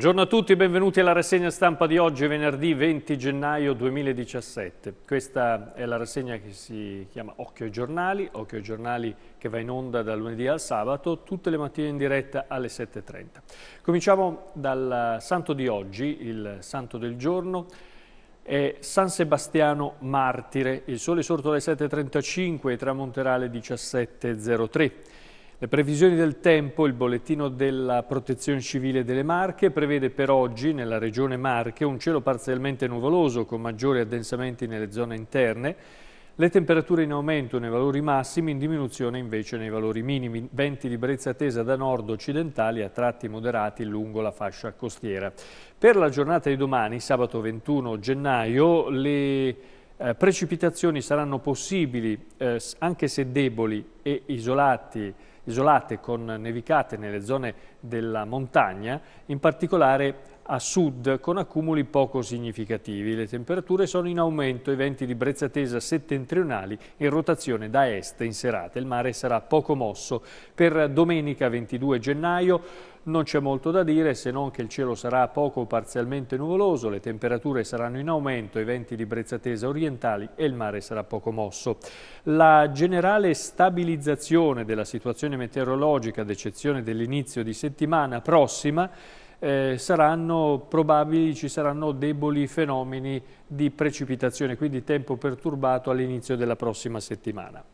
Buongiorno a tutti e benvenuti alla rassegna stampa di oggi, venerdì 20 gennaio 2017. Questa è la rassegna che si chiama Occhio ai giornali, Occhio ai giornali che va in onda dal lunedì al sabato, tutte le mattine in diretta alle 7.30. Cominciamo dal santo di oggi, il santo del giorno, è San Sebastiano Martire. Il sole è sorto alle 7.35 e tramonterà alle 17.03. Le previsioni del tempo, il bollettino della Protezione Civile delle Marche prevede per oggi nella regione Marche un cielo parzialmente nuvoloso con maggiori addensamenti nelle zone interne, le temperature in aumento nei valori massimi, in diminuzione invece nei valori minimi, venti di brezza tesa da nord occidentali a tratti moderati lungo la fascia costiera. Per la giornata di domani, sabato 21 gennaio, le eh, precipitazioni saranno possibili eh, anche se deboli e isolati isolate con nevicate nelle zone della montagna, in particolare a sud con accumuli poco significativi. Le temperature sono in aumento, i venti di brezza tesa settentrionali in rotazione da est in serata. Il mare sarà poco mosso. Per domenica 22 gennaio non c'è molto da dire se non che il cielo sarà poco o parzialmente nuvoloso, le temperature saranno in aumento, i venti di brezza tesa orientali e il mare sarà poco mosso. La generale stabilizzazione della situazione meteorologica, ad eccezione dell'inizio di settimana prossima, eh, saranno probabili, ci saranno deboli fenomeni di precipitazione, quindi tempo perturbato all'inizio della prossima settimana.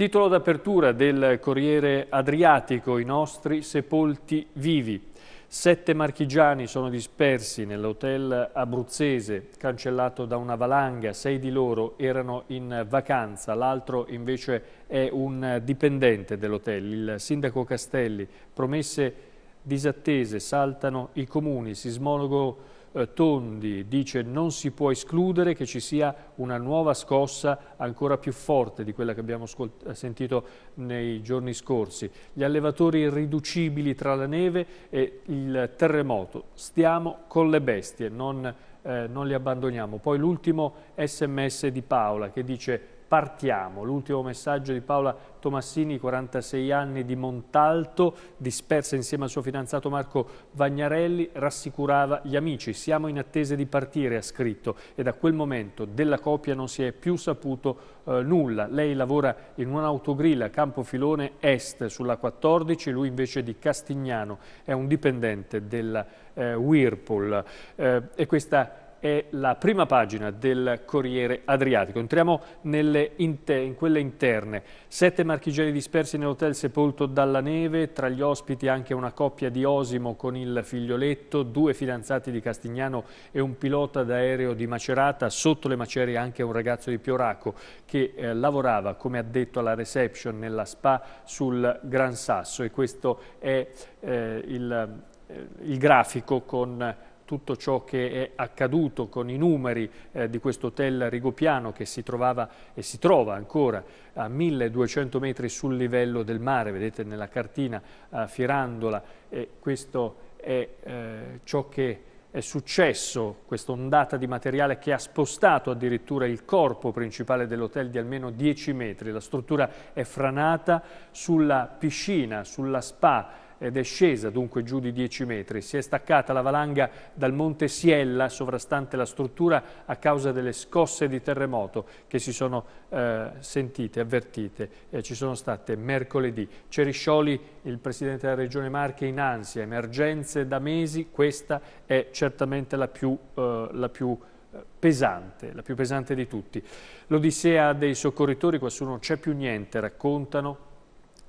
Titolo d'apertura del Corriere Adriatico, i nostri sepolti vivi. Sette marchigiani sono dispersi nell'hotel abruzzese, cancellato da una valanga. Sei di loro erano in vacanza, l'altro invece è un dipendente dell'hotel. Il sindaco Castelli, promesse disattese, saltano i comuni, sismologo eh, Tondi dice non si può escludere che ci sia una nuova scossa ancora più forte di quella che abbiamo eh, sentito nei giorni scorsi. Gli allevatori irriducibili tra la neve e il terremoto. Stiamo con le bestie, non, eh, non li abbandoniamo. Poi l'ultimo sms di Paola che dice partiamo. L'ultimo messaggio di Paola Tomassini, 46 anni di Montalto, dispersa insieme al suo fidanzato Marco Vagnarelli, rassicurava gli amici. Siamo in attesa di partire, ha scritto, e da quel momento della coppia non si è più saputo eh, nulla. Lei lavora in un'autogrilla a Campofilone Est sulla 14, lui invece di Castignano, è un dipendente della eh, Whirlpool. Eh, e questa è la prima pagina del Corriere Adriatico. Entriamo inter in quelle interne. Sette marchigiani dispersi nell'hotel sepolto dalla neve, tra gli ospiti anche una coppia di Osimo con il figlioletto, due fidanzati di Castignano e un pilota d'aereo di Macerata, sotto le macerie anche un ragazzo di Pioraco che eh, lavorava come ha detto alla reception nella spa sul Gran Sasso e questo è eh, il, eh, il grafico con tutto ciò che è accaduto con i numeri eh, di questo hotel Rigopiano che si trovava e si trova ancora a 1200 metri sul livello del mare, vedete nella cartina eh, Firandola, e questo è eh, ciò che è successo, questa ondata di materiale che ha spostato addirittura il corpo principale dell'hotel di almeno 10 metri, la struttura è franata sulla piscina, sulla spa, ed è scesa dunque giù di 10 metri. Si è staccata la valanga dal monte Siella sovrastante la struttura a causa delle scosse di terremoto che si sono eh, sentite, avvertite, eh, ci sono state mercoledì. Ceriscioli, il Presidente della Regione Marche, in ansia, emergenze da mesi, questa è certamente la più, eh, la più eh, pesante, la più pesante di tutti. L'odissea dei soccorritori, qua su non c'è più niente, raccontano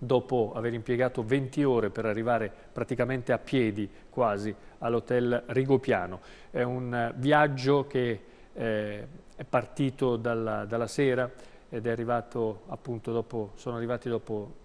dopo aver impiegato 20 ore per arrivare praticamente a piedi quasi all'hotel Rigopiano. È un eh, viaggio che eh, è partito dalla, dalla sera ed è arrivato appunto dopo, sono arrivati dopo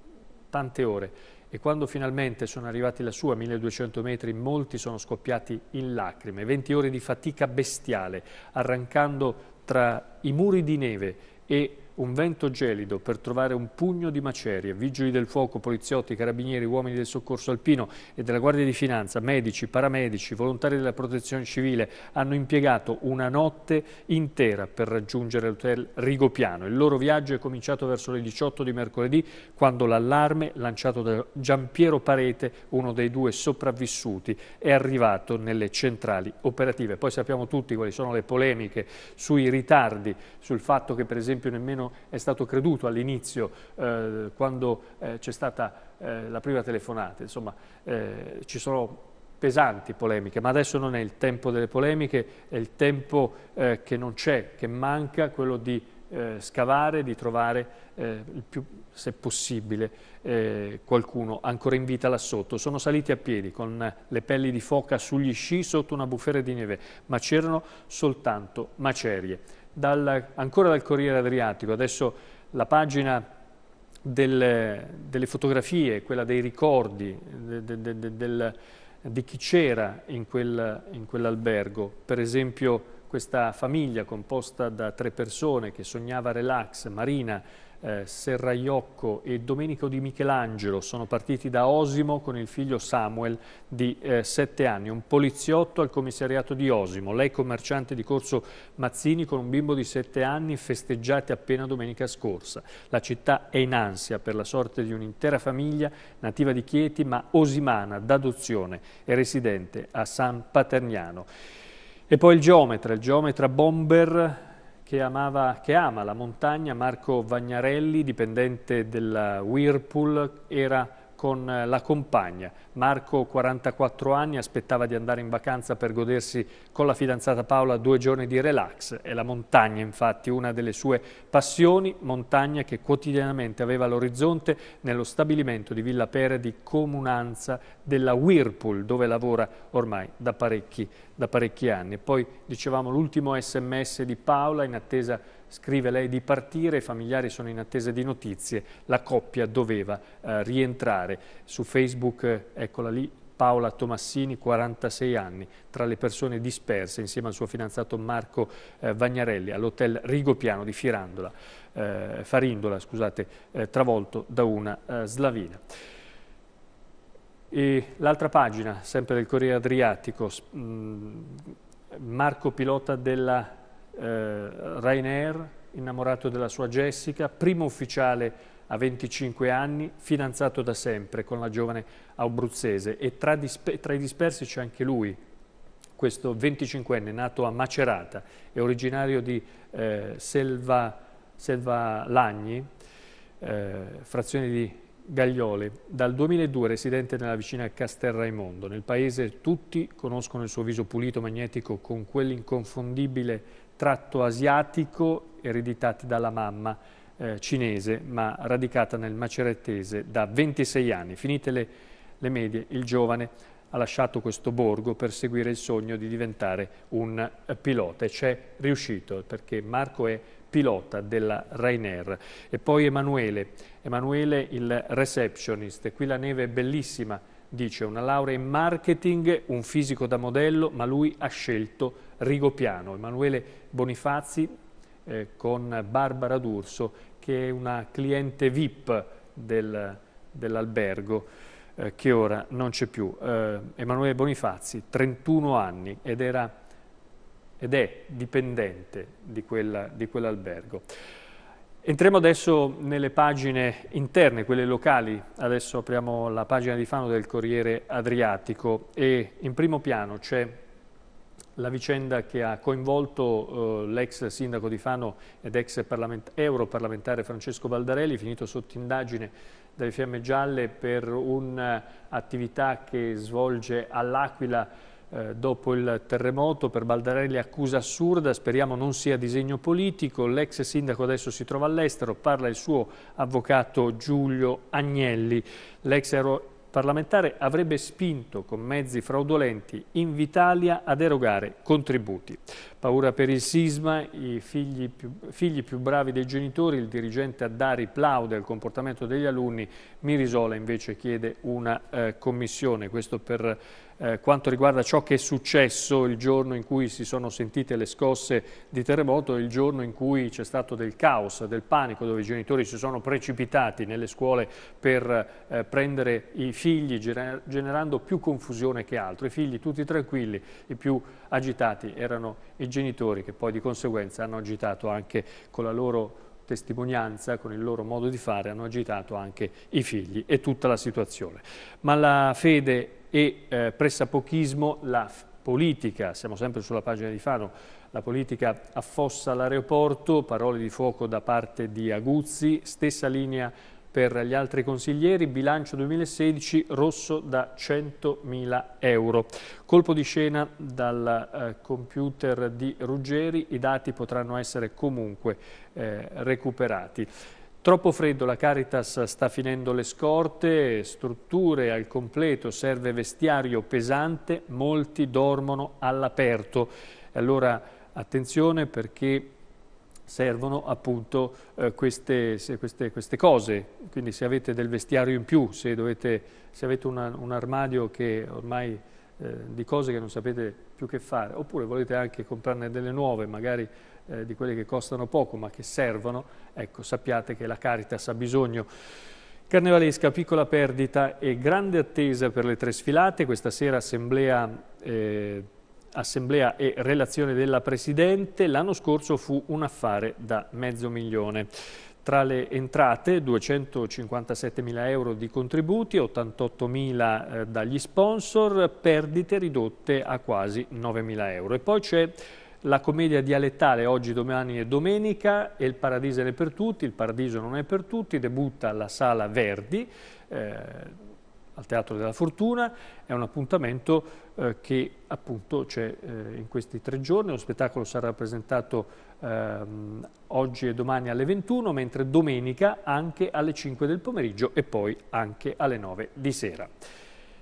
tante ore e quando finalmente sono arrivati lassù a 1200 metri molti sono scoppiati in lacrime, 20 ore di fatica bestiale, arrancando tra i muri di neve e un vento gelido per trovare un pugno di macerie. Vigili del fuoco, poliziotti, carabinieri, uomini del soccorso alpino e della Guardia di Finanza, medici, paramedici, volontari della protezione civile hanno impiegato una notte intera per raggiungere l'hotel Rigopiano. Il loro viaggio è cominciato verso le 18 di mercoledì quando l'allarme lanciato da Giampiero Parete, uno dei due sopravvissuti, è arrivato nelle centrali operative. Poi sappiamo tutti quali sono le polemiche sui ritardi, sul fatto che per esempio nemmeno è stato creduto all'inizio eh, quando eh, c'è stata eh, la prima telefonata. Insomma, eh, ci sono pesanti polemiche, ma adesso non è il tempo delle polemiche, è il tempo eh, che non c'è, che manca, quello di scavare, di trovare il più, se possibile qualcuno ancora in vita là sotto. Sono saliti a piedi con le pelli di foca sugli sci sotto una bufera di neve, ma c'erano soltanto macerie dal, ancora dal Corriere Adriatico, adesso la pagina delle, delle fotografie, quella dei ricordi de, de, del, di chi c'era in, quel, in quell'albergo, per esempio questa famiglia composta da tre persone che sognava relax, Marina, eh, Serraiocco e Domenico Di Michelangelo sono partiti da Osimo con il figlio Samuel di eh, 7 anni, un poliziotto al commissariato di Osimo, lei commerciante di Corso Mazzini con un bimbo di 7 anni festeggiati appena domenica scorsa. La città è in ansia per la sorte di un'intera famiglia nativa di Chieti ma osimana d'adozione e residente a San Paterniano. E poi il geometra, il geometra bomber che, amava, che ama la montagna, Marco Vagnarelli, dipendente della Whirlpool, era con eh, la compagna. Marco, 44 anni, aspettava di andare in vacanza per godersi con la fidanzata Paola due giorni di relax. È la montagna, infatti, una delle sue passioni, montagna che quotidianamente aveva all'orizzonte nello stabilimento di Villa Pere di comunanza della Whirlpool, dove lavora ormai da parecchi, da parecchi anni. Poi, dicevamo, l'ultimo sms di Paola in attesa di scrive lei di partire, i familiari sono in attesa di notizie, la coppia doveva eh, rientrare. Su Facebook, eh, eccola lì, Paola Tomassini, 46 anni, tra le persone disperse insieme al suo fidanzato Marco eh, Vagnarelli all'hotel Rigopiano di Firandola, eh, Farindola, scusate, eh, travolto da una eh, slavina. l'altra pagina, sempre del Corriere Adriatico, mh, mm, Marco pilota della eh, Rainer, innamorato della sua Jessica, primo ufficiale a 25 anni, fidanzato da sempre con la giovane abruzzese e tra, tra i dispersi c'è anche lui, questo 25enne nato a Macerata, è originario di eh, Selva, Selva, Lagni, eh, frazione di Gagliole, dal 2002 residente nella vicina Castel Raimondo. Nel paese tutti conoscono il suo viso pulito, magnetico, con quell'inconfondibile tratto asiatico ereditati dalla mamma eh, cinese, ma radicata nel macerettese da 26 anni. Finite le, le medie, il giovane ha lasciato questo borgo per seguire il sogno di diventare un eh, pilota e c'è riuscito perché Marco è pilota della Rainer e poi Emanuele, Emanuele il receptionist, qui la neve è bellissima dice una laurea in marketing, un fisico da modello ma lui ha scelto Rigopiano, Emanuele Bonifazzi eh, con Barbara D'Urso che è una cliente VIP del, dell'albergo eh, che ora non c'è più. Eh, Emanuele Bonifazzi, 31 anni ed, era, ed è dipendente di, quella, di quell'albergo. Entriamo adesso nelle pagine interne, quelle locali. Adesso apriamo la pagina di Fano del Corriere Adriatico e in primo piano c'è la vicenda che ha coinvolto eh, l'ex sindaco di Fano ed ex parlament europarlamentare Francesco Baldarelli, finito sotto indagine dalle Fiamme Gialle per un'attività che svolge all'Aquila eh, dopo il terremoto per Baldarelli accusa assurda, speriamo non sia disegno politico, l'ex sindaco adesso si trova all'estero, parla il suo avvocato Giulio Agnelli, l'ex parlamentare avrebbe spinto con mezzi fraudolenti Invitalia ad erogare contributi. Paura per il sisma, i figli più, figli più bravi dei genitori, il dirigente Addari plaude al comportamento degli alunni, Mirisola invece chiede una eh, commissione, questo per eh, quanto riguarda ciò che è successo il giorno in cui si sono sentite le scosse di terremoto, il giorno in cui c'è stato del caos, del panico, dove i genitori si sono precipitati nelle scuole per eh, prendere i figli, generando più confusione che altro. I figli tutti tranquilli, i più agitati erano i genitori che poi di conseguenza hanno agitato anche con la loro testimonianza, con il loro modo di fare, hanno agitato anche i figli e tutta la situazione. Ma la fede e eh, pressapochismo la politica, siamo sempre sulla pagina di Fano, la politica affossa l'aeroporto, parole di fuoco da parte di Aguzzi, stessa linea per gli altri consiglieri, bilancio 2016 rosso da 100.000 euro. Colpo di scena dal eh, computer di Ruggeri, i dati potranno essere comunque eh, recuperati. Troppo freddo, la Caritas sta finendo le scorte, strutture al completo, serve vestiario pesante, molti dormono all'aperto. Allora attenzione perché servono appunto eh, queste, se, queste, queste, cose, quindi se avete del vestiario in più, se, dovete, se avete una, un armadio che ormai eh, di cose che non sapete più che fare, oppure volete anche comprarne delle nuove, magari eh, di quelle che costano poco ma che servono, ecco, sappiate che la Caritas ha bisogno. Carnevalesca, piccola perdita e grande attesa per le tre sfilate. Questa sera assemblea, eh, assemblea e relazione della Presidente. L'anno scorso fu un affare da mezzo milione. Tra le entrate 257 mila euro di contributi, 88 mila eh, dagli sponsor, perdite ridotte a quasi 9 mila euro. E poi c'è la commedia dialettale oggi, domani e domenica e il paradiso è per tutti, il paradiso non è per tutti, debutta alla Sala Verdi, eh, al Teatro della Fortuna, è un appuntamento eh, che appunto c'è eh, in questi tre giorni, lo spettacolo sarà presentato ehm, oggi e domani alle 21, mentre domenica anche alle 5 del pomeriggio e poi anche alle 9 di sera.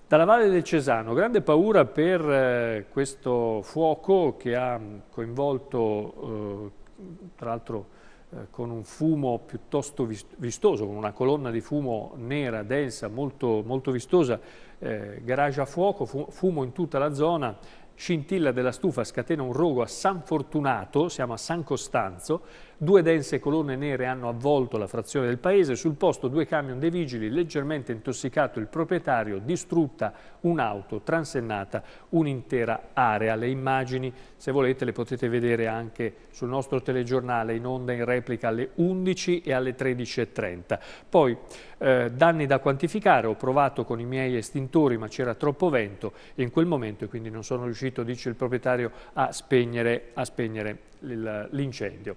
Dalla Valle del Cesano, grande paura per eh, questo fuoco che ha coinvolto, eh, tra l'altro eh, con un fumo piuttosto vistoso, con una colonna di fumo nera, densa, molto, molto vistosa, garage a fuoco, fumo in tutta la zona, scintilla della stufa scatena un rogo a San Fortunato, siamo a San Costanzo, Due dense colonne nere hanno avvolto la frazione del paese, sul posto due camion dei vigili, leggermente intossicato il proprietario, distrutta un'auto, transennata un'intera area. Le immagini, se volete, le potete vedere anche sul nostro telegiornale in onda in replica alle 11 e alle 13.30. Poi eh, danni da quantificare, ho provato con i miei estintori ma c'era troppo vento in quel momento e quindi non sono riuscito, dice il proprietario, a spegnere, a spegnere l'incendio.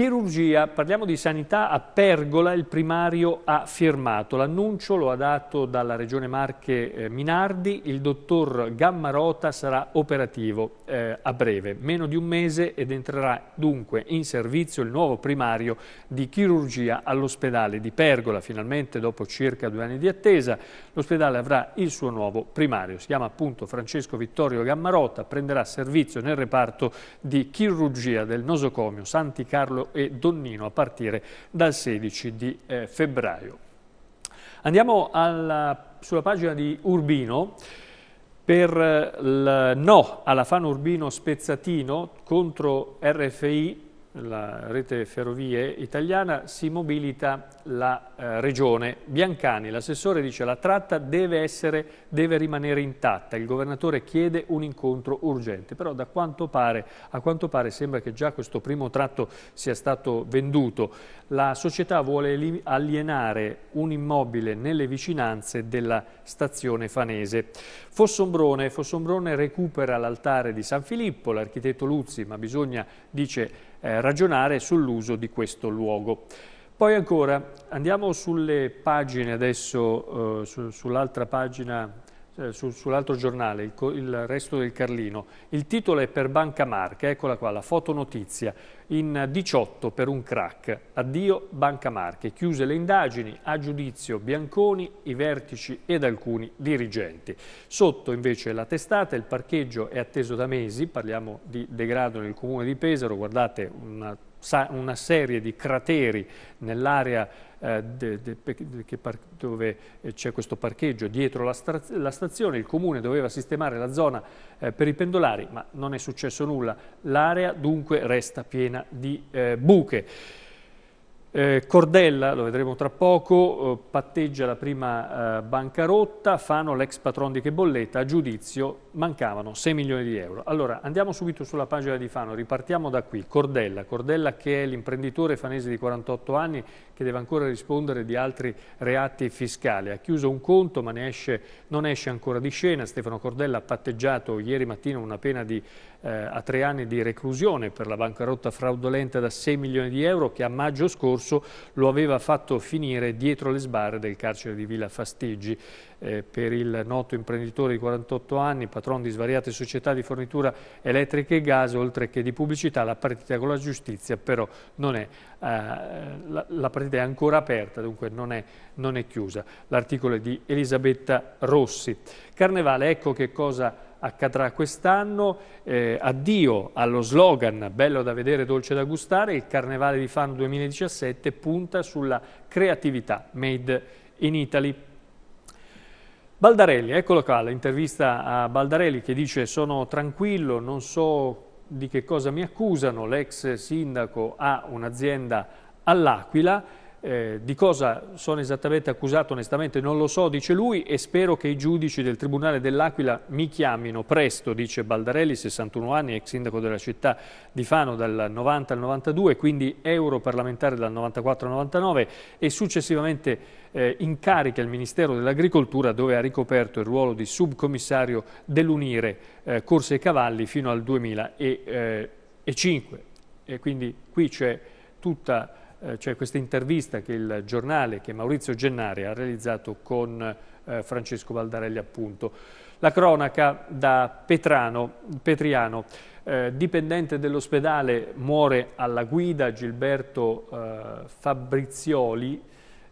Chirurgia, parliamo di sanità, a Pergola il primario ha firmato, l'annuncio lo ha dato dalla regione Marche eh, Minardi, il dottor Gammarota sarà operativo eh, a breve, meno di un mese ed entrerà dunque in servizio il nuovo primario di chirurgia all'ospedale di Pergola, finalmente dopo circa due anni di attesa l'ospedale avrà il suo nuovo primario, si chiama appunto Francesco Vittorio Gammarota, prenderà servizio nel reparto di chirurgia del nosocomio Santi Carlo e Donnino a partire dal 16 di eh, febbraio. Andiamo alla, sulla pagina di Urbino per il eh, no alla Fano Urbino Spezzatino contro RFI, la rete ferrovie italiana, si mobilita la eh, regione. Biancani, l'assessore dice che la tratta deve, essere, deve, rimanere intatta, il governatore chiede un incontro urgente, però da quanto pare, a quanto pare sembra che già questo primo tratto sia stato venduto. La società vuole alienare un immobile nelle vicinanze della stazione fanese. Fossombrone, Fossombrone recupera l'altare di San Filippo, l'architetto Luzzi, ma bisogna, dice, eh, ragionare sull'uso di questo luogo. Poi ancora, andiamo sulle pagine adesso, eh, su, sull'altra pagina, eh, su, sull'altro giornale, il, il, resto del Carlino. Il titolo è per Banca Marche, eccola qua, la fotonotizia. In 18 per un crack, addio Banca Marche, chiuse le indagini, a giudizio Bianconi, i vertici ed alcuni dirigenti. Sotto invece la testata, il parcheggio è atteso da mesi, parliamo di degrado nel comune di Pesaro, guardate una una serie di crateri nell'area eh, dove eh, c'è questo parcheggio dietro la, sta la, stazione, il comune doveva sistemare la zona eh, per i pendolari ma non è successo nulla, l'area dunque resta piena di eh, buche. Eh, Cordella, lo vedremo tra poco, eh, patteggia la prima eh, bancarotta, Fano l'ex patron di Chebolletta, a giudizio mancavano 6 milioni di euro. Allora andiamo subito sulla pagina di Fano, ripartiamo da qui, Cordella, Cordella che è l'imprenditore fanese di 48 anni che deve ancora rispondere di altri reati fiscali, ha chiuso un conto ma esce, non esce ancora di scena, Stefano Cordella ha patteggiato ieri mattina una pena di eh, a tre anni di reclusione per la bancarotta fraudolenta da 6 milioni di euro che a maggio scorso lo aveva fatto finire dietro le sbarre del carcere di Villa Fastigi. Eh, per il noto imprenditore di 48 anni, patron di svariate società di fornitura elettrica e gas, oltre che di pubblicità, la partita con la giustizia però non è, eh, la, la, partita è ancora aperta, dunque non è, non è chiusa. L'articolo è di Elisabetta Rossi. Carnevale, ecco che cosa accadrà quest'anno, eh, addio allo slogan bello da vedere, dolce da gustare, il Carnevale di Fano 2017 punta sulla creatività made in Italy. Baldarelli, eccolo qua, l'intervista a Baldarelli che dice sono tranquillo, non so di che cosa mi accusano, l'ex sindaco ha un'azienda all'Aquila, eh, di cosa sono esattamente accusato onestamente non lo so, dice lui, e spero che i giudici del Tribunale dell'Aquila mi chiamino presto, dice Baldarelli, 61 anni, ex sindaco della città di Fano dal 90 al 92, quindi europarlamentare dal 94 al 99 e successivamente eh, in carica al Ministero dell'Agricoltura dove ha ricoperto il ruolo di subcommissario dell'Unire eh, Corse e Cavalli fino al 2005. Eh, e quindi qui c'è tutta eh, cioè questa intervista che il giornale, che Maurizio Gennari ha realizzato con eh, Francesco Baldarelli appunto. La cronaca da Petrano, Petriano, eh, dipendente dell'ospedale, muore alla guida Gilberto eh, Fabrizioli,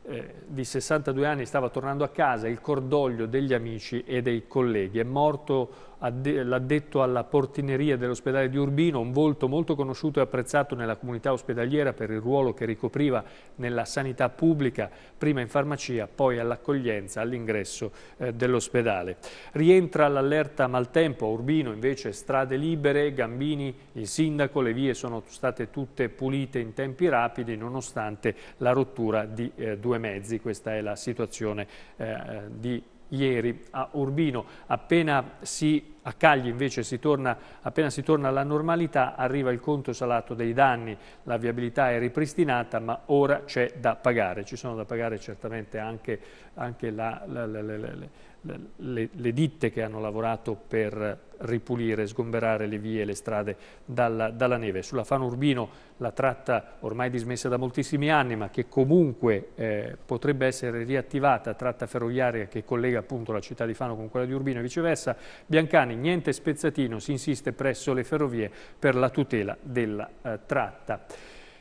eh, di 62 anni, stava tornando a casa, il cordoglio degli amici e dei colleghi. È morto l'addetto alla portineria dell'ospedale di Urbino, un volto molto conosciuto e apprezzato nella comunità ospedaliera per il ruolo che ricopriva nella sanità pubblica, prima in farmacia, poi all'accoglienza, all'ingresso eh, dell'ospedale. Rientra l'allerta maltempo, a Urbino invece strade libere, Gambini, il sindaco, le vie sono state tutte pulite in tempi rapidi nonostante la rottura di eh, due mezzi, questa è la situazione eh, di ieri a Urbino. Appena si a Cagli invece si torna, appena si torna alla normalità arriva il conto salato dei danni, la viabilità è ripristinata ma ora c'è da pagare, ci sono da pagare certamente anche, anche la, la, la, le, le, ditte che hanno lavorato per ripulire, sgomberare le vie e le strade dalla, dalla neve. Sulla Fano Urbino la tratta ormai dismessa da moltissimi anni ma che comunque eh, potrebbe essere riattivata, tratta ferroviaria che collega appunto la città di Fano con quella di Urbino e viceversa, Biancani niente spezzatino, si insiste presso le ferrovie per la tutela della eh, tratta.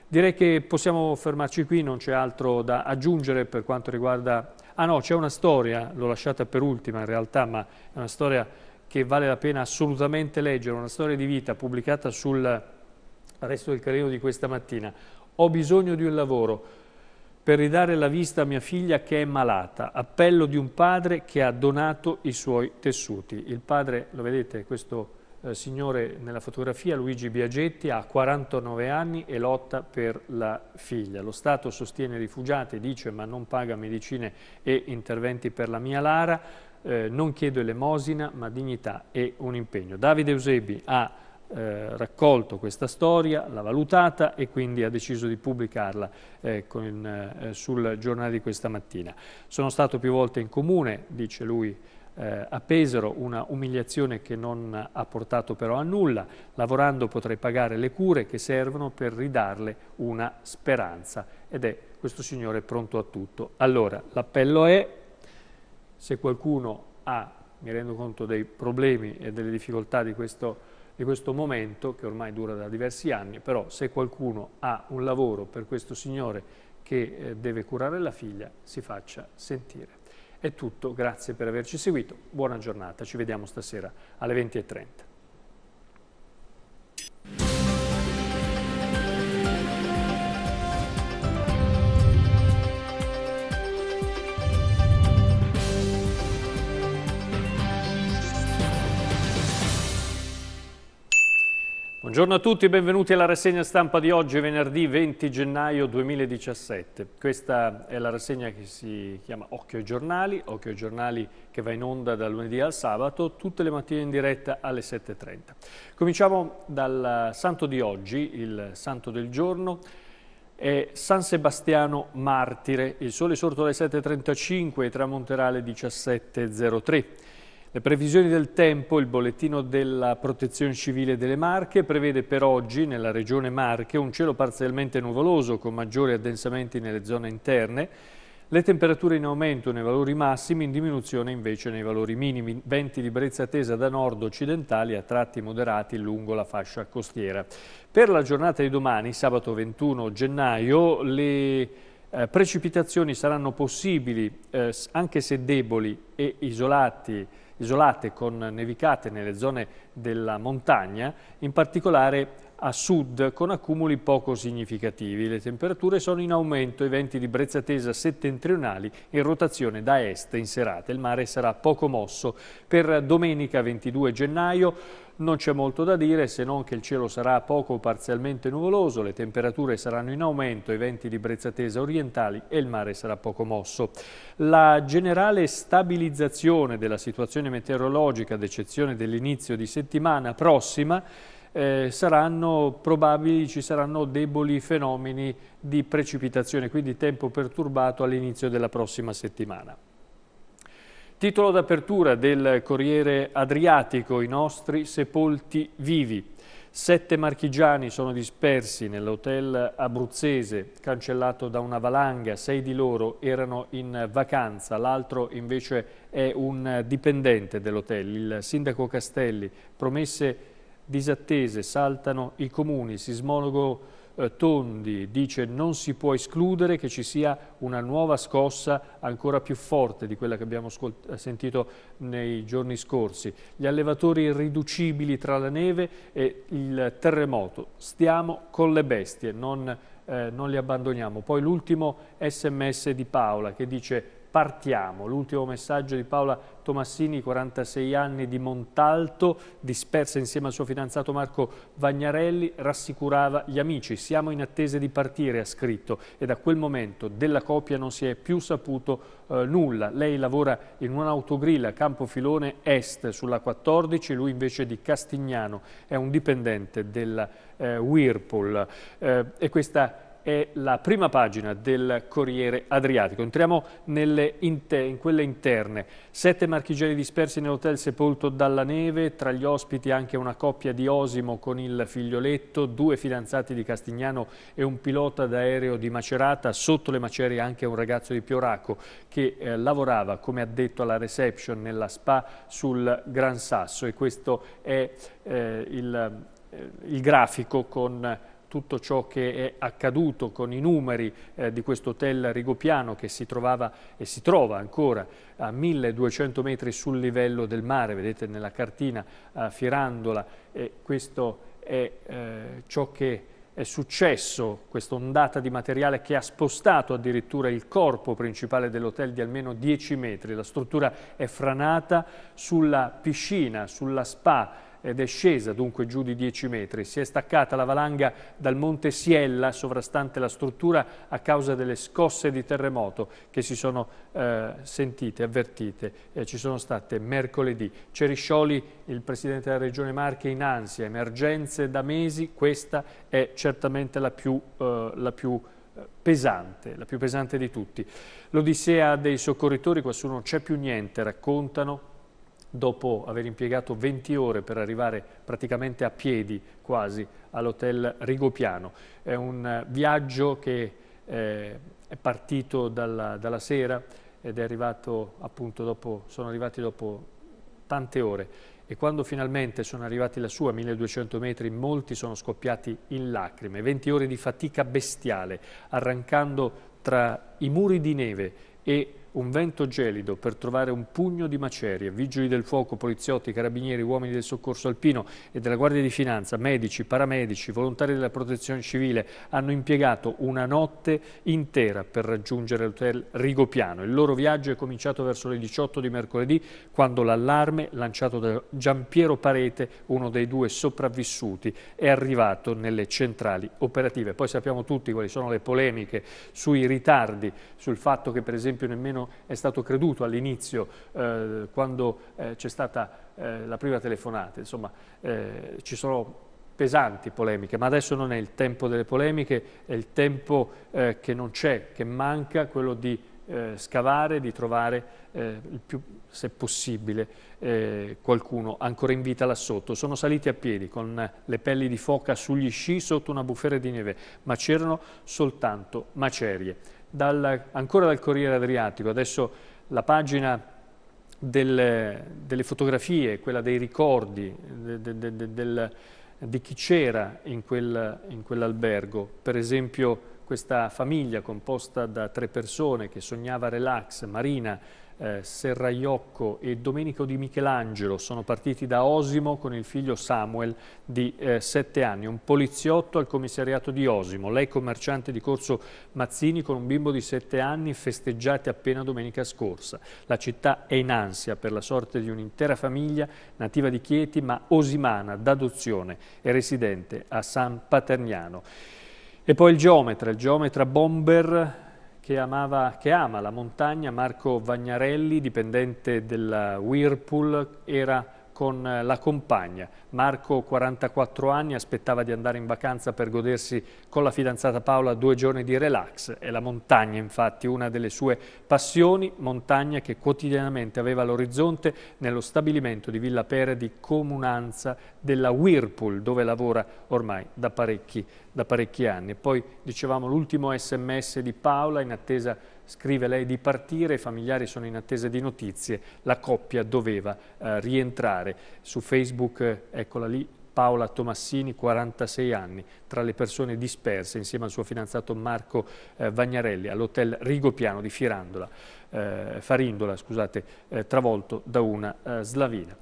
Direi che possiamo fermarci qui, non c'è altro da aggiungere per quanto riguarda... Ah no, c'è una storia, l'ho lasciata per ultima in realtà, ma è una storia che vale la pena assolutamente leggere, una storia di vita pubblicata sul eh, resto del Carino di questa mattina. Ho bisogno di un lavoro per ridare la vista a mia figlia che è malata, appello di un padre che ha donato i suoi tessuti. Il padre, lo vedete, questo eh, signore nella fotografia, Luigi Biagetti, ha 49 anni e lotta per la figlia. Lo Stato sostiene i rifugiati, dice, ma non paga medicine e interventi per la mia Lara, eh, non chiedo elemosina, ma dignità e un impegno. Davide Eusebi ha eh, raccolto questa storia, l'ha valutata e quindi ha deciso di pubblicarla eh, con, eh, sul giornale di questa mattina. Sono stato più volte in comune, dice lui, eh, a Pesaro, una umiliazione che non ha portato però a nulla. Lavorando potrei pagare le cure che servono per ridarle una speranza. Ed è questo signore pronto a tutto. Allora, l'appello è, se qualcuno ha, mi rendo conto dei problemi e delle difficoltà di questo di questo momento che ormai dura da diversi anni, però se qualcuno ha un lavoro per questo signore che eh, deve curare la figlia, si faccia sentire. È tutto, grazie per averci seguito, buona giornata, ci vediamo stasera alle 20.30. Buongiorno a tutti e benvenuti alla rassegna stampa di oggi, venerdì 20 gennaio 2017. Questa è la rassegna che si chiama Occhio ai giornali, Occhio ai giornali che va in onda dal lunedì al sabato, tutte le mattine in diretta alle 7.30. Cominciamo dal santo di oggi, il santo del giorno, è San Sebastiano Martire. Il sole è sorto alle 7.35 e tramonterà alle 17.03. Le previsioni del tempo, il bollettino della Protezione Civile delle Marche prevede per oggi nella regione Marche un cielo parzialmente nuvoloso con maggiori addensamenti nelle zone interne, le temperature in aumento nei valori massimi, in diminuzione invece nei valori minimi, venti di brezza tesa da nord occidentali a tratti moderati lungo la fascia costiera. Per la giornata di domani, sabato 21 gennaio, le eh, precipitazioni saranno possibili eh, anche se deboli e isolati isolate con nevicate nelle zone della montagna, in particolare a sud con accumuli poco significativi. Le temperature sono in aumento i venti di brezza tesa settentrionali in rotazione da est in serata. Il mare sarà poco mosso. Per domenica 22 gennaio non c'è molto da dire se non che il cielo sarà poco o parzialmente nuvoloso, le temperature saranno in aumento, i venti di brezza tesa orientali e il mare sarà poco mosso. La generale stabilizzazione della situazione meteorologica, ad eccezione dell'inizio di settimana prossima, eh, saranno probabili, ci saranno deboli fenomeni di precipitazione, quindi tempo perturbato all'inizio della prossima settimana. Titolo d'apertura del Corriere Adriatico, i nostri sepolti vivi. Sette marchigiani sono dispersi nell'hotel abruzzese, cancellato da una valanga. Sei di loro erano in vacanza, l'altro invece è un dipendente dell'hotel. Il sindaco Castelli, promesse disattese, saltano i comuni, sismologo eh, Tondi dice non si può escludere che ci sia una nuova scossa ancora più forte di quella che abbiamo eh, sentito nei giorni scorsi. Gli allevatori irriducibili tra la neve e il terremoto. Stiamo con le bestie, non, eh, non li abbandoniamo. Poi l'ultimo sms di Paola che dice partiamo. L'ultimo messaggio di Paola Tomassini, 46 anni di Montalto, dispersa insieme al suo fidanzato Marco Vagnarelli, rassicurava gli amici. Siamo in attesa di partire, ha scritto, e da quel momento della coppia non si è più saputo eh, nulla. Lei lavora in un'autogrilla Campofilone Est sulla 14, lui invece di Castignano, è un dipendente della eh, Whirlpool. Eh, e questa è la prima pagina del Corriere Adriatico. Entriamo inter in quelle interne. Sette marchigiani dispersi nell'hotel sepolto dalla neve, tra gli ospiti anche una coppia di Osimo con il figlioletto, due fidanzati di Castignano e un pilota d'aereo di Macerata, sotto le macerie anche un ragazzo di Pioraco che eh, lavorava come ha detto alla reception nella spa sul Gran Sasso e questo è eh, il, eh, il grafico con tutto ciò che è accaduto con i numeri eh, di questo hotel Rigopiano che si trovava e si trova ancora a 1200 metri sul livello del mare, vedete nella cartina eh, Firandola, e questo è eh, ciò che è successo, questa ondata di materiale che ha spostato addirittura il corpo principale dell'hotel di almeno 10 metri. La struttura è franata sulla piscina, sulla spa, ed è scesa dunque giù di 10 metri. Si è staccata la valanga dal monte Siella, sovrastante la struttura, a causa delle scosse di terremoto che si sono eh, sentite, avvertite. Eh, ci sono state mercoledì. Ceriscioli, il presidente della regione Marche, in ansia, emergenze da mesi, questa è certamente la più, eh, la più eh, pesante, la più pesante di tutti. L'odissea dei soccorritori, qua su non c'è più niente, raccontano dopo aver impiegato 20 ore per arrivare praticamente a piedi quasi all'hotel Rigopiano. È un eh, viaggio che eh, è partito dalla, dalla, sera ed è arrivato appunto dopo, sono arrivati dopo tante ore e quando finalmente sono arrivati lassù a 1200 metri molti sono scoppiati in lacrime, 20 ore di fatica bestiale arrancando tra i muri di neve e un vento gelido per trovare un pugno di macerie. Vigili del fuoco, poliziotti, carabinieri, uomini del soccorso alpino e della Guardia di Finanza, medici, paramedici, volontari della protezione civile hanno impiegato una notte intera per raggiungere l'hotel Rigopiano. Il loro viaggio è cominciato verso le 18 di mercoledì quando l'allarme lanciato da Giampiero Parete, uno dei due sopravvissuti, è arrivato nelle centrali operative. Poi sappiamo tutti quali sono le polemiche sui ritardi, sul fatto che per esempio nemmeno è stato creduto all'inizio eh, quando eh, c'è stata eh, la prima telefonata. Insomma, eh, ci sono pesanti polemiche, ma adesso non è il tempo delle polemiche, è il tempo eh, che non c'è, che manca, quello di scavare, di trovare il più se possibile, eh, qualcuno ancora in vita là sotto. Sono saliti a piedi con le pelli di foca sugli sci sotto una bufera di neve, ma c'erano soltanto macerie dal, ancora dal Corriere Adriatico, adesso la pagina del, delle fotografie, quella dei ricordi de, de, de, di chi c'era in, quel, in quell'albergo, per esempio questa famiglia composta da tre persone che sognava relax, Marina, eh, Serraiocco e Domenico di Michelangelo sono partiti da Osimo con il figlio Samuel di eh, 7 anni, un poliziotto al commissariato di Osimo, lei commerciante di corso Mazzini con un bimbo di 7 anni festeggiati appena domenica scorsa. La città è in ansia per la sorte di un'intera famiglia nativa di Chieti ma osimana d'adozione e residente a San Paterniano. E poi il geometra, il geometra bomber che, amava, che ama la montagna, Marco Vagnarelli, dipendente della Whirlpool, era con eh, la compagna. Marco, 44 anni, aspettava di andare in vacanza per godersi con la fidanzata Paola due giorni di relax. È la montagna, infatti, una delle sue passioni, montagna che quotidianamente aveva all'orizzonte nello stabilimento di Villa Pere di comunanza della Whirlpool, dove lavora ormai da parecchi, da parecchi anni. Poi, dicevamo, l'ultimo sms di Paola in attesa di scrive lei di partire, i familiari sono in attesa di notizie, la coppia doveva eh, rientrare. Su Facebook, eh, eccola lì, Paola Tomassini, 46 anni, tra le persone disperse insieme al suo fidanzato Marco eh, Vagnarelli all'hotel Rigopiano di Firandola, eh, Farindola, scusate, eh, travolto da una eh, slavina.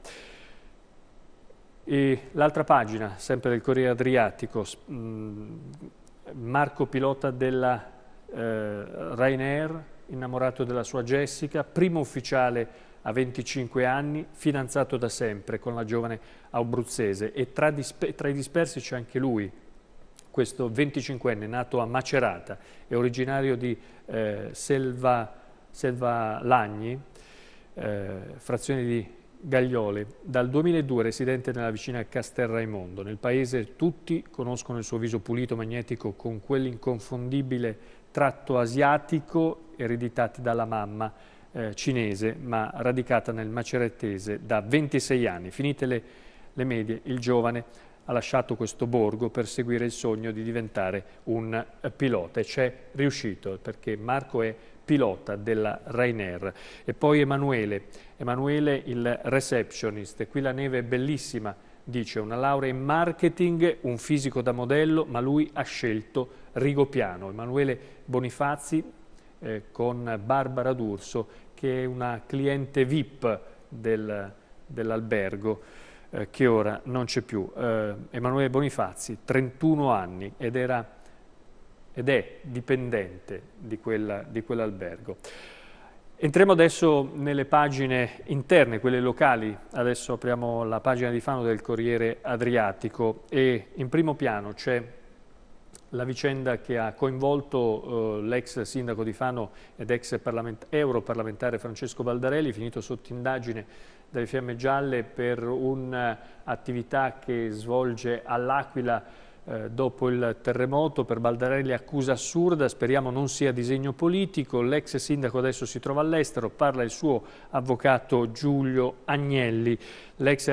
L'altra pagina, sempre del Corriere Adriatico, mh, mm, Marco pilota della eh, Rainer, innamorato della sua Jessica, primo ufficiale a 25 anni, fidanzato da sempre con la giovane abruzzese e tra, tra i dispersi c'è anche lui, questo 25enne nato a Macerata, è originario di eh, Selva, Selva, Lagni, eh, frazione di Gaglioli, dal 2002 residente nella vicina Castel Raimondo. Nel paese tutti conoscono il suo viso pulito, magnetico, con quell'inconfondibile tratto asiatico ereditati dalla mamma eh, cinese, ma radicata nel macerettese da 26 anni. Finite le, le medie, il giovane ha lasciato questo borgo per seguire il sogno di diventare un eh, pilota e c'è riuscito perché Marco è pilota della Rainer e poi Emanuele, Emanuele il receptionist, qui la neve è bellissima dice una laurea in marketing, un fisico da modello ma lui ha scelto Rigopiano, Emanuele Bonifazi eh, con Barbara D'Urso, che è una cliente VIP del, dell'albergo eh, che ora non c'è più. Eh, Emanuele Bonifazi, 31 anni ed, era, ed è dipendente di, quella, di quell'albergo. Entriamo adesso nelle pagine interne, quelle locali. Adesso apriamo la pagina di Fano del Corriere Adriatico e in primo piano c'è la vicenda che ha coinvolto eh, l'ex sindaco di Fano ed ex parlament europarlamentare Francesco Baldarelli, finito sotto indagine dalle Fiamme Gialle per un'attività che svolge all'Aquila eh, dopo il terremoto. Per Baldarelli accusa assurda, speriamo non sia disegno politico. L'ex sindaco adesso si trova all'estero, parla il suo avvocato Giulio Agnelli. L'ex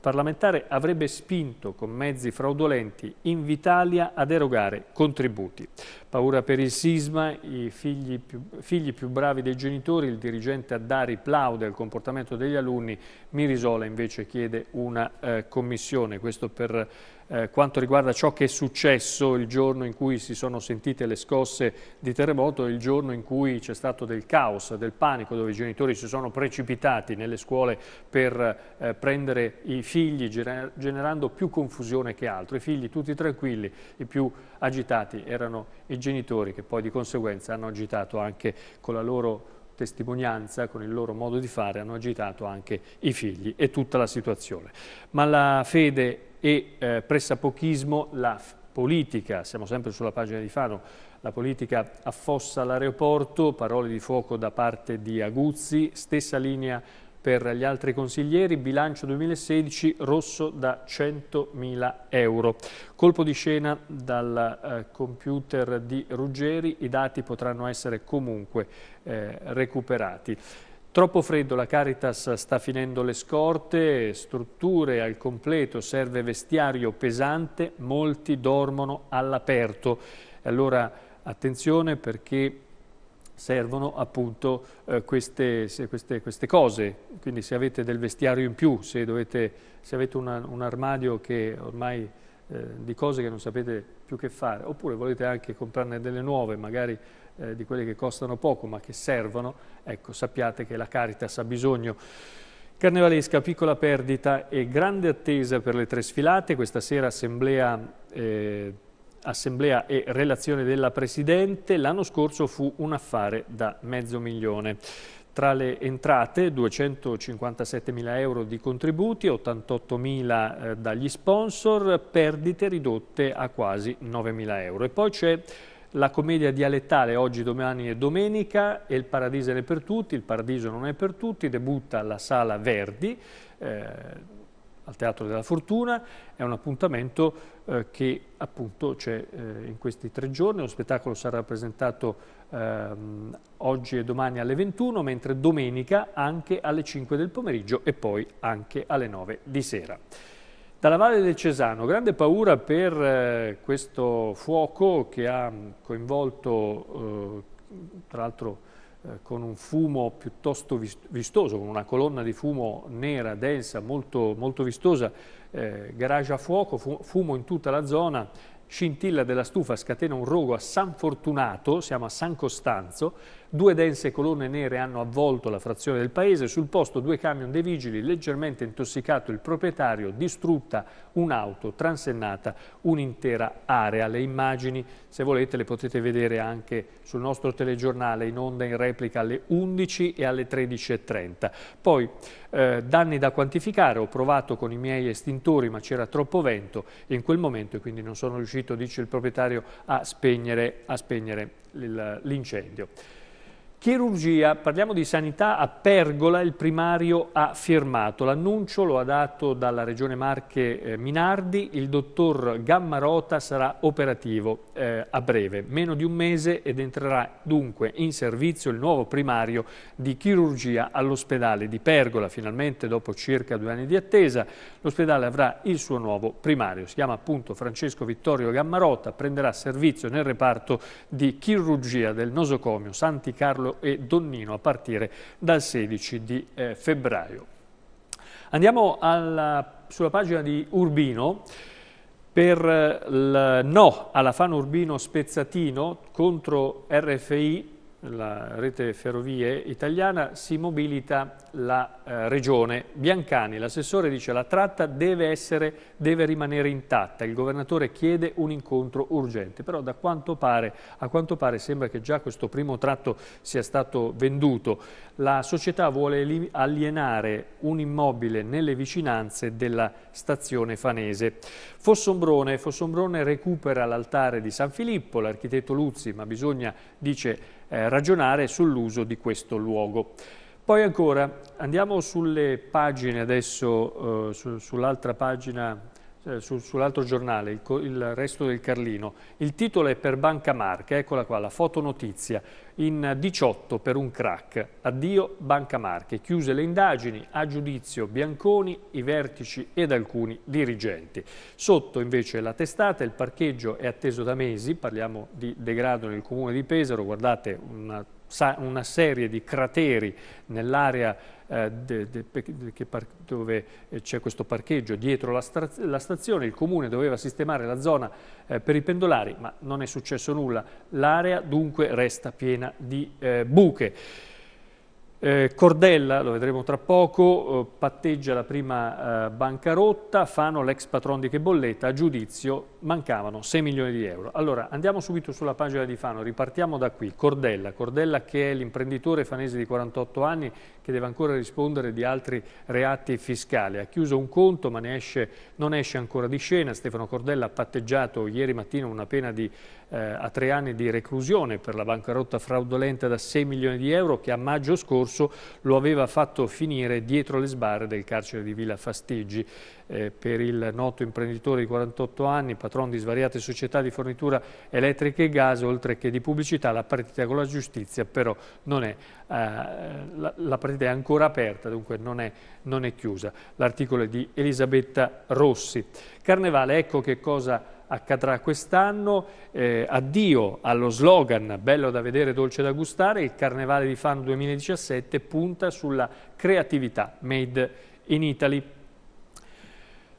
parlamentare avrebbe spinto con mezzi fraudolenti Invitalia ad erogare contributi. Paura per il sisma, i figli più, figli più bravi dei genitori, il dirigente Addari plaude al comportamento degli alunni, Mirisola invece chiede una eh, commissione, questo per eh, quanto riguarda ciò che è successo il giorno in cui si sono sentite le scosse di terremoto, il giorno in cui c'è stato del caos, del panico, dove i genitori si sono precipitati nelle scuole per eh, prendere i figli, generando più confusione che altro. I figli tutti tranquilli, i più agitati erano i genitori che poi di conseguenza hanno agitato anche con la loro testimonianza, con il loro modo di fare, hanno agitato anche i figli e tutta la situazione. Ma la fede e eh, pressapochismo la politica, siamo sempre sulla pagina di Fano, la politica affossa l'aeroporto, parole di fuoco da parte di Aguzzi, stessa linea per gli altri consiglieri, bilancio 2016 rosso da 100.000 euro. Colpo di scena dal eh, computer di Ruggeri, i dati potranno essere comunque eh, recuperati. Troppo freddo, la Caritas sta finendo le scorte, strutture al completo, serve vestiario pesante, molti dormono all'aperto. Allora attenzione perché servono appunto eh, queste, queste, queste, cose, quindi se avete del vestiario in più, se, dovete, se avete una, un armadio che ormai eh, di cose che non sapete più che fare, oppure volete anche comprarne delle nuove, magari eh, di quelle che costano poco ma che servono, ecco, sappiate che la Caritas ha bisogno Carnevalesca, piccola perdita e grande attesa per le tre sfilate. Questa sera assemblea, eh, assemblea e relazione della Presidente. L'anno scorso fu un affare da mezzo milione. Tra le entrate 257 mila euro di contributi, 88 mila eh, dagli sponsor, perdite ridotte a quasi 9 mila euro. E poi c'è la commedia dialettale oggi, domani e domenica e il paradiso è per tutti, il paradiso non è per tutti, debutta alla Sala Verdi, eh, al Teatro della Fortuna, è un appuntamento eh, che appunto c'è eh, in questi tre giorni, lo spettacolo sarà presentato ehm, oggi e domani alle 21, mentre domenica anche alle 5 del pomeriggio e poi anche alle 9 di sera. Dalla Valle del Cesano, grande paura per eh, questo fuoco che ha coinvolto, eh, tra l'altro eh, con un fumo piuttosto vistoso, con una colonna di fumo nera, densa, molto, molto vistosa, garage a fuoco, fumo in tutta la zona, scintilla della stufa scatena un rogo a San Fortunato, siamo a San Costanzo, Due dense colonne nere hanno avvolto la frazione del paese, sul posto due camion dei vigili, leggermente intossicato il proprietario, distrutta un'auto, transennata un'intera area. Le immagini, se volete, le potete vedere anche sul nostro telegiornale in onda in replica alle 11 e alle 13.30. Poi eh, danni da quantificare, ho provato con i miei estintori ma c'era troppo vento in quel momento e quindi non sono riuscito, dice il proprietario, a spegnere, spegnere l'incendio. Chirurgia, parliamo di sanità, a Pergola il primario ha firmato, l'annuncio lo ha dato dalla regione Marche eh, Minardi, il dottor Gammarota sarà operativo eh, a breve, meno di un mese ed entrerà dunque in servizio il nuovo primario di chirurgia all'ospedale di Pergola, finalmente dopo circa due anni di attesa l'ospedale avrà il suo nuovo primario, si chiama appunto Francesco Vittorio Gammarota, prenderà servizio nel reparto di chirurgia del nosocomio Santi Carlo Carlo e Donnino a partire dal 16 di eh, febbraio. Andiamo alla, sulla pagina di Urbino per il eh, no alla Fano Urbino Spezzatino contro RFI la rete ferrovie italiana, si mobilita la eh, regione. Biancani, l'assessore, dice che la tratta deve, essere, deve, rimanere intatta. Il governatore chiede un incontro urgente. Però da quanto pare, a quanto pare sembra che già questo primo tratto sia stato venduto. La società vuole alienare un immobile nelle vicinanze della stazione fanese. Fossombrone, Fossombrone recupera l'altare di San Filippo, l'architetto Luzzi, ma bisogna, dice, eh, ragionare sull'uso di questo luogo. Poi ancora, andiamo sulle pagine adesso, eh, su, sull'altra pagina eh, su, sull'altro giornale, il, il, resto del Carlino. Il titolo è per Banca Marche, eccola qua, la fotonotizia. In 18 per un crack, addio Banca Marche, chiuse le indagini, a giudizio Bianconi, i vertici ed alcuni dirigenti. Sotto invece la testata, il parcheggio è atteso da mesi, parliamo di degrado nel comune di Pesaro, guardate una una serie di crateri nell'area eh, dove eh, c'è questo parcheggio dietro la, sta la, stazione, il comune doveva sistemare la zona eh, per i pendolari ma non è successo nulla, l'area dunque resta piena di eh, buche. Eh, Cordella, lo vedremo tra poco, eh, patteggia la prima bancarotta, Fano l'ex patron di Chebolleta, a giudizio mancavano 6 milioni di euro. Allora andiamo subito sulla pagina di Fano, ripartiamo da qui, Cordella, Cordella che è l'imprenditore fanese di 48 anni che deve ancora rispondere di altri reati fiscali, ha chiuso un conto ma esce, non esce ancora di scena, Stefano Cordella ha patteggiato ieri mattina una pena di, eh, a tre anni di reclusione per la bancarotta fraudolenta da 6 milioni di euro che a maggio scorso lo aveva fatto finire dietro le sbarre del carcere di Villa Fastigi eh, per il noto imprenditore di 48 anni, patron di svariate società di fornitura elettrica e gas, oltre che di pubblicità, la partita con la giustizia però non è, eh, la, la, partita è ancora aperta, dunque non è, non è chiusa. L'articolo è di Elisabetta Rossi. Carnevale, ecco che cosa accadrà quest'anno. Eh, addio allo slogan bello da vedere, dolce da gustare, il Carnevale di Fan 2017 punta sulla creatività made in Italy.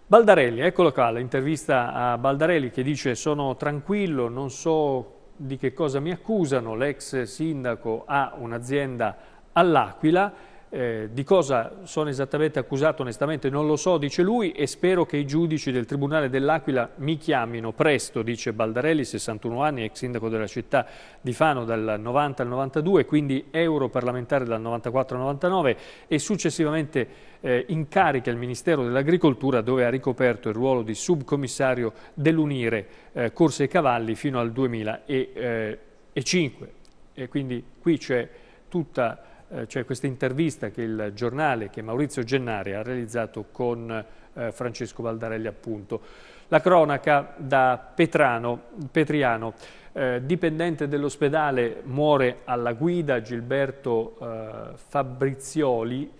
Baldarelli, eccolo qua, l'intervista a Baldarelli che dice sono tranquillo, non so di che cosa mi accusano, l'ex sindaco ha un'azienda all'Aquila eh, di cosa sono esattamente accusato onestamente non lo so, dice lui, e spero che i giudici del Tribunale dell'Aquila mi chiamino presto, dice Baldarelli, 61 anni, ex sindaco della città di Fano dal 90 al 92, quindi europarlamentare dal 94 al 99 e successivamente eh, incarica il Ministero dell'Agricoltura dove ha ricoperto il ruolo di subcommissario dell'Unire eh, Corse e Cavalli fino al 2005. Eh, e quindi qui c'è tutta eh, cioè questa intervista che il giornale, che Maurizio Gennari ha realizzato con eh, Francesco Baldarelli appunto. La cronaca da Petrano, Petriano, eh, dipendente dell'ospedale, muore alla guida Gilberto eh, Fabrizioli,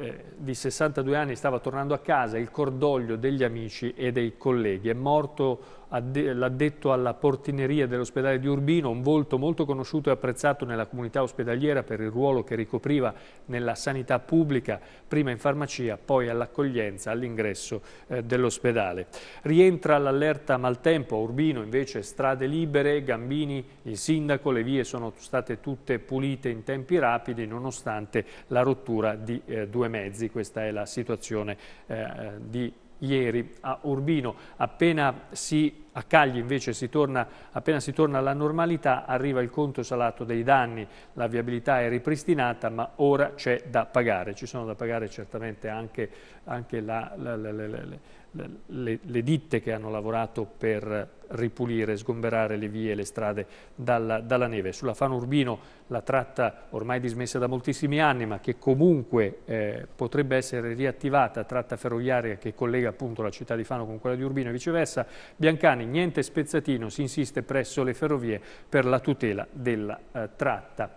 eh, di 62 anni, stava tornando a casa, il cordoglio degli amici e dei colleghi. È morto l'addetto alla portineria dell'ospedale di Urbino, un volto molto conosciuto e apprezzato nella comunità ospedaliera per il ruolo che ricopriva nella sanità pubblica, prima in farmacia, poi all'accoglienza, all'ingresso eh, dell'ospedale. Rientra l'allerta maltempo, a Urbino invece strade libere, Gambini, il sindaco, le vie sono state tutte pulite in tempi rapidi nonostante la rottura di eh, due mezzi, questa è la situazione eh, di ieri a Urbino. Appena si, a Cagli invece si torna, appena si torna alla normalità arriva il conto salato dei danni, la viabilità è ripristinata ma ora c'è da pagare, ci sono da pagare certamente anche, anche la, la, la, le le, le, ditte che hanno lavorato per ripulire, sgomberare le vie e le strade dalla, dalla neve. Sulla Fano Urbino la tratta ormai dismessa da moltissimi anni ma che comunque eh, potrebbe essere riattivata, tratta ferroviaria che collega appunto la città di Fano con quella di Urbino e viceversa. Biancani, niente spezzatino, si insiste presso le ferrovie per la tutela della eh, tratta.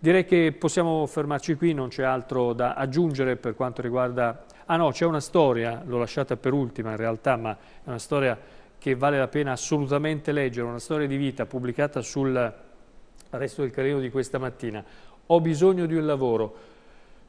Direi che possiamo fermarci qui, non c'è altro da aggiungere per quanto riguarda Ah no, c'è una storia, l'ho lasciata per ultima in realtà, ma è una storia che vale la pena assolutamente leggere, una storia di vita pubblicata sul resto del Carino di questa mattina. Ho bisogno di un lavoro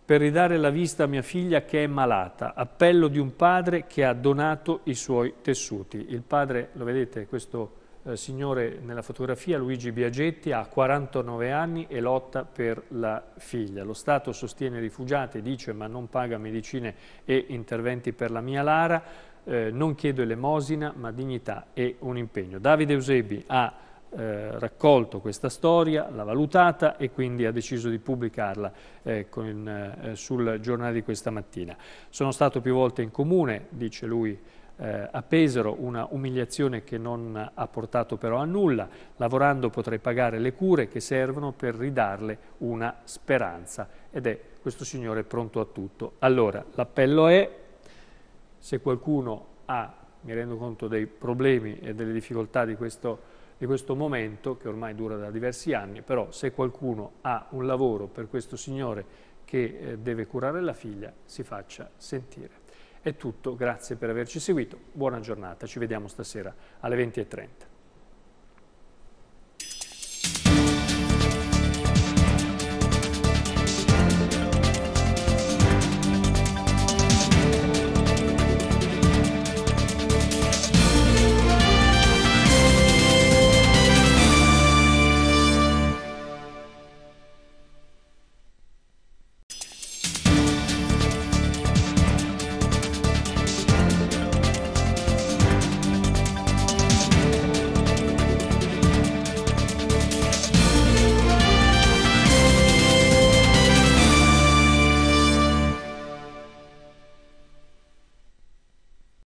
per ridare la vista a mia figlia che è malata, appello di un padre che ha donato i suoi tessuti. Il padre, lo vedete, questo eh, signore nella fotografia, Luigi Biagetti, ha 49 anni e lotta per la figlia. Lo Stato sostiene i rifugiati, dice, ma non paga medicine e interventi per la mia Lara. Eh, non chiedo elemosina, ma dignità e un impegno. Davide Eusebi ha eh, raccolto questa storia, l'ha valutata e quindi ha deciso di pubblicarla eh, con, eh, sul giornale di questa mattina. Sono stato più volte in comune, dice lui, eh, a Pesaro, una umiliazione che non ha portato però a nulla. Lavorando potrei pagare le cure che servono per ridarle una speranza. Ed è questo signore pronto a tutto. Allora, l'appello è, se qualcuno ha, mi rendo conto dei problemi e delle difficoltà di questo, di questo momento, che ormai dura da diversi anni, però se qualcuno ha un lavoro per questo signore che eh, deve curare la figlia, si faccia sentire. È tutto, grazie per averci seguito, buona giornata, ci vediamo stasera alle 20.30.